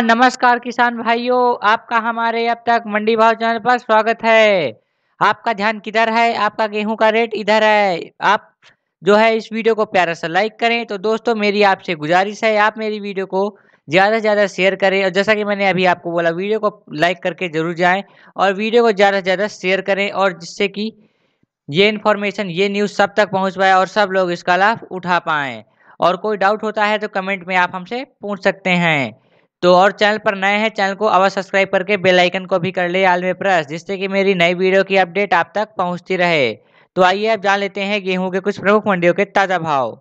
हाँ, नमस्कार किसान भाइयों आपका हमारे अब तक मंडी भाव चैनल पर स्वागत है आपका ध्यान किधर है आपका गेहूं का रेट इधर है आप जो है इस वीडियो को प्यारा सा लाइक करें तो दोस्तों मेरी आपसे गुजारिश है आप मेरी वीडियो को ज़्यादा से ज़्यादा शेयर करें और जैसा कि मैंने अभी आपको बोला वीडियो को लाइक करके ज़रूर जाएँ और वीडियो को ज़्यादा से ज़्यादा शेयर करें और जिससे कि ये इन्फॉर्मेशन ये न्यूज़ सब तक पहुँच पाए और सब लोग इसका लाभ उठा पाएँ और कोई डाउट होता है तो कमेंट में आप हमसे पूछ सकते हैं तो और चैनल पर नए हैं चैनल को अवश्य सब्सक्राइब करके बेल आइकन को भी कर ले आल में प्रेस जिससे कि मेरी नई वीडियो की अपडेट आप तक पहुंचती रहे तो आइए आप जान लेते हैं गेहूं के कुछ प्रमुख मंडियों के ताज़ा भाव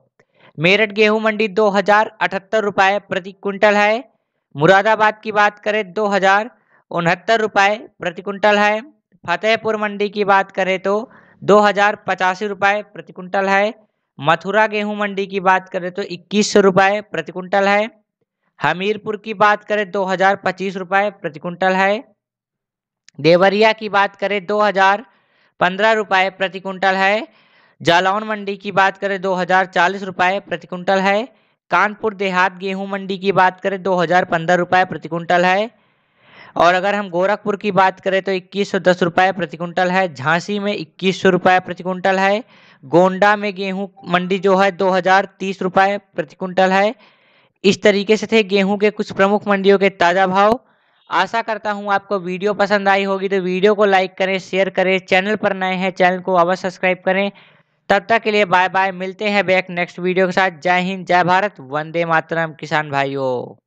मेरठ गेहूं मंडी दो हजार अठहत्तर प्रति क्विंटल है मुरादाबाद की बात करें दो हजार उनहत्तर प्रति क्विंटल है फतेहपुर मंडी की बात करें तो दो हजार पचासी प्रति क्विंटल है मथुरा गेहूं मंडी की बात करें तो इक्कीस सौ रुपये प्रति क्विंटल है हमीरपुर की बात करें दो हजार पच्चीस रुपए प्रति कुंटल है देवरिया की बात करें दो हजार पंद्रह रुपए प्रति कुंटल है जालौन मंडी की बात करें दो हजार चालीस रुपए प्रति कुंटल है कानपुर देहात गेहूं मंडी की बात करें दो हजार पंद्रह रुपए प्रति कुंटल है और अगर हम गोरखपुर की बात करें तो इक्कीस सौ दस रुपए प्रति कुंटल है झांसी में इक्कीस सौ रुपए प्रति कुंटल है गोंडा में गेहूं मंडी जो है दो हजार तीस रुपए प्रति कुंटल है इस तरीके से थे गेहूं के कुछ प्रमुख मंडियों के ताज़ा भाव आशा करता हूं आपको वीडियो पसंद आई होगी तो वीडियो को लाइक करें शेयर करें चैनल पर नए हैं चैनल को अवश्य सब्सक्राइब करें तब तक के लिए बाय बाय मिलते हैं बैक नेक्स्ट वीडियो के साथ जय हिंद जय भारत वंदे मातरम किसान भाइयों